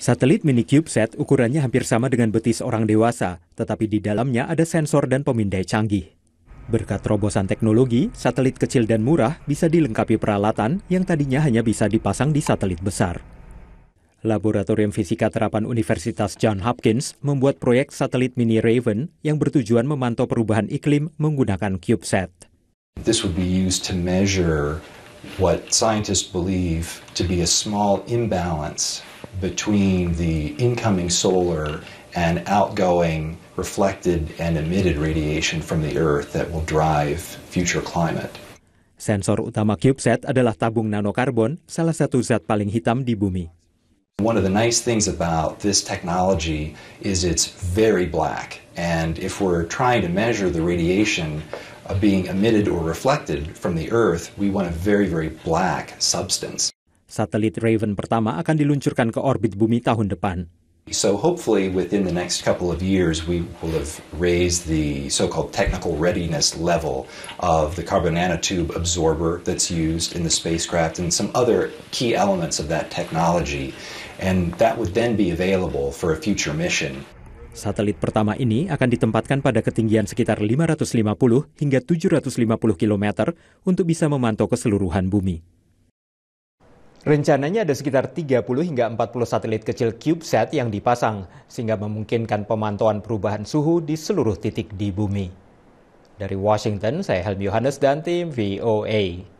Satelit mini CubeSat ukurannya hampir sama dengan betis orang dewasa, tetapi di dalamnya ada sensor dan pemindai canggih. Berkat terobosan teknologi, satelit kecil dan murah bisa dilengkapi peralatan yang tadinya hanya bisa dipasang di satelit besar. Laboratorium Fisika Terapan Universitas John Hopkins membuat proyek satelit mini Raven yang bertujuan memantau perubahan iklim menggunakan CubeSat. This would be used to measure what scientists believe to be a small imbalance between the incoming solar and outgoing reflected and emitted radiation from the Earth that will drive future climate. Sensor utama CubeSat adalah tabung nanokarbon, salah satu zat paling hitam di bumi. One of the nice things about this technology is it's very black. And if we're trying to measure the radiation being emitted or reflected from the Earth, we want a very, very black substance. Satelit Raven pertama akan diluncurkan ke orbit bumi tahun depan. So hopefully within the next couple of years we will have raised the so-called technical readiness level of the carbon nanotube absorber that's used in the spacecraft and some other key elements of that technology and that would then be available for a future mission. Satelit pertama ini akan ditempatkan pada ketinggian sekitar 550 hingga 750 km untuk bisa memantau keseluruhan bumi. Rencananya ada sekitar 30 hingga 40 satelit kecil CubeSat yang dipasang, sehingga memungkinkan pemantauan perubahan suhu di seluruh titik di bumi. Dari Washington, saya Helmi Yohanes dan tim VOA.